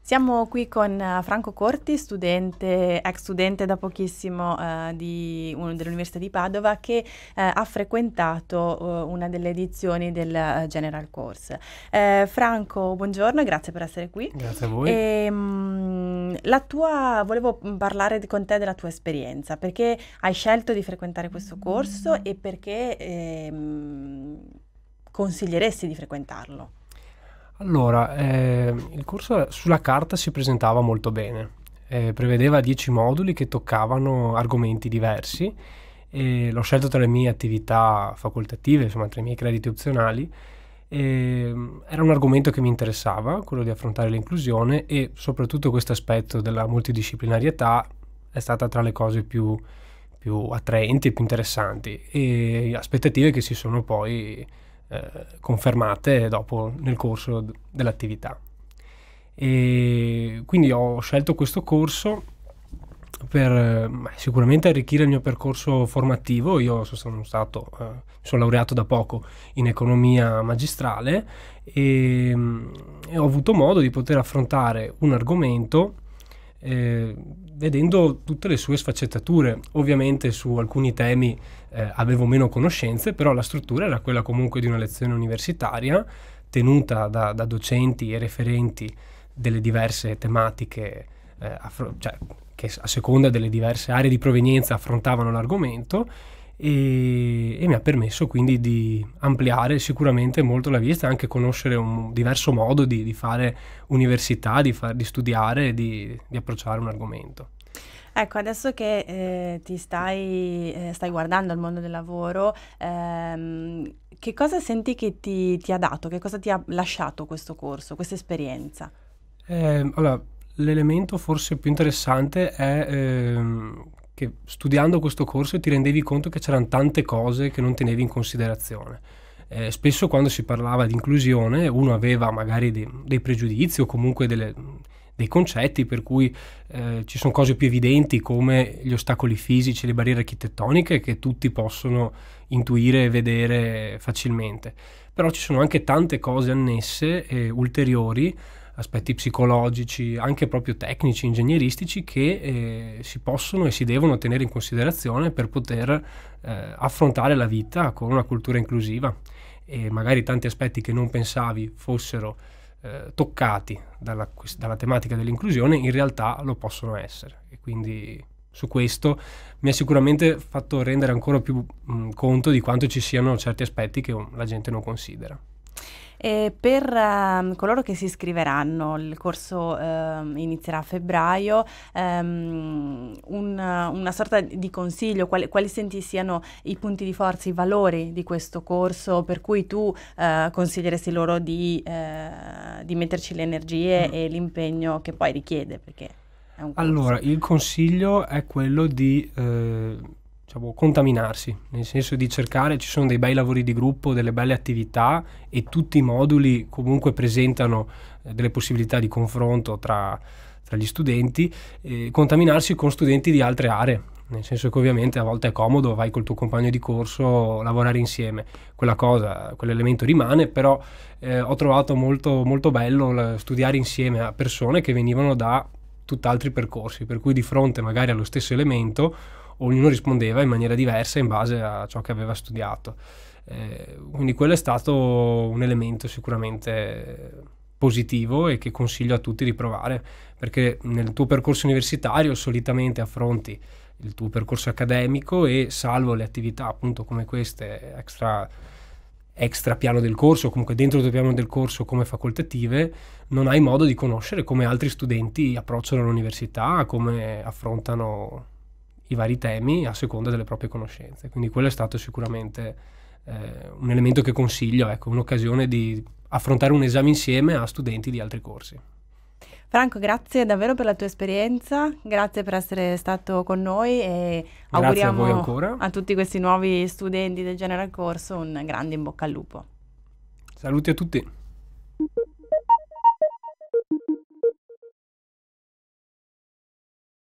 Siamo qui con eh, Franco Corti, studente, ex studente da pochissimo eh, dell'Università di Padova, che eh, ha frequentato eh, una delle edizioni del eh, General Course. Eh, Franco, buongiorno, grazie per essere qui. Grazie a voi. E, ehm, mh, tua, volevo mm, parlare di, con te della tua esperienza, perché hai scelto di frequentare questo corso e perché... Mh, ehm, consiglieresti di frequentarlo? Allora, eh, il corso sulla carta si presentava molto bene, eh, prevedeva 10 moduli che toccavano argomenti diversi e l'ho scelto tra le mie attività facoltative, insomma tra i miei crediti opzionali. E, ehm, era un argomento che mi interessava, quello di affrontare l'inclusione e soprattutto questo aspetto della multidisciplinarietà è stata tra le cose più, più attraenti e più interessanti e aspettative che si sono poi eh, confermate dopo nel corso dell'attività. E quindi ho scelto questo corso per eh, sicuramente arricchire il mio percorso formativo. Io sono stato, eh, sono laureato da poco in economia magistrale e, mm, e ho avuto modo di poter affrontare un argomento eh, vedendo tutte le sue sfaccettature. Ovviamente su alcuni temi eh, avevo meno conoscenze, però la struttura era quella comunque di una lezione universitaria tenuta da, da docenti e referenti delle diverse tematiche, eh, affro- cioè, che a seconda delle diverse aree di provenienza affrontavano l'argomento e, e, mi ha permesso quindi di ampliare sicuramente molto la vista, e anche conoscere un diverso modo di, di fare università, di, far, di studiare, di, di approcciare un argomento. Ecco, adesso che eh, ti stai, eh, stai, guardando al mondo del lavoro, ehm, che cosa senti che ti, ti, ha dato, che cosa ti ha lasciato questo corso, questa esperienza? Eh, allora, l'elemento forse più interessante è ehm, che studiando questo corso ti rendevi conto che c'erano tante cose che non tenevi in considerazione. Eh, spesso quando si parlava di inclusione uno aveva magari dei, dei pregiudizi o comunque delle, dei concetti per cui eh, ci sono cose più evidenti come gli ostacoli fisici, le barriere architettoniche che tutti possono intuire e vedere facilmente. Però ci sono anche tante cose annesse e ulteriori aspetti psicologici, anche proprio tecnici, ingegneristici che eh, si possono e si devono tenere in considerazione per poter eh, affrontare la vita con una cultura inclusiva e magari tanti aspetti che non pensavi fossero eh, toccati dalla, dalla tematica dell'inclusione in realtà lo possono essere e quindi su questo mi ha sicuramente fatto rendere ancora più mh, conto di quanto ci siano certi aspetti che oh, la gente non considera. E per ehm, coloro che si iscriveranno, il corso ehm, inizierà a febbraio, ehm, un, una sorta di consiglio, quali, quali senti siano i punti di forza, i valori di questo corso, per cui tu eh, consiglieresti loro di, eh, di, metterci le energie mm. e l'impegno che poi richiede? Allora, il consiglio è quello di... Eh diciamo, contaminarsi, nel senso di cercare, ci sono dei bei lavori di gruppo, delle belle attività e tutti i moduli comunque presentano eh, delle possibilità di confronto tra, tra gli studenti, eh, contaminarsi con studenti di altre aree, nel senso che ovviamente a volte è comodo, vai col tuo compagno di corso, a lavorare insieme, quella cosa, quell'elemento rimane, però eh, ho trovato molto, molto bello studiare insieme a persone che venivano da tutt'altri percorsi, per cui di fronte magari allo stesso elemento ognuno rispondeva in maniera diversa in base a ciò che aveva studiato. Eh, quindi quello è stato un elemento sicuramente positivo e che consiglio a tutti di provare, perché nel tuo percorso universitario solitamente affronti il tuo percorso accademico e salvo le attività appunto come queste extra extra piano del corso, comunque dentro il tuo piano del corso come facoltative, non hai modo di conoscere come altri studenti approcciano l'università, come affrontano i vari temi a seconda delle proprie conoscenze. Quindi quello è stato sicuramente eh, un elemento che consiglio, ecco, un'occasione di affrontare un esame insieme a studenti di altri corsi. Franco, grazie davvero per la tua esperienza, grazie per essere stato con noi e auguriamo a, a tutti questi nuovi studenti del General Corso un grande in bocca al lupo. Saluti a tutti.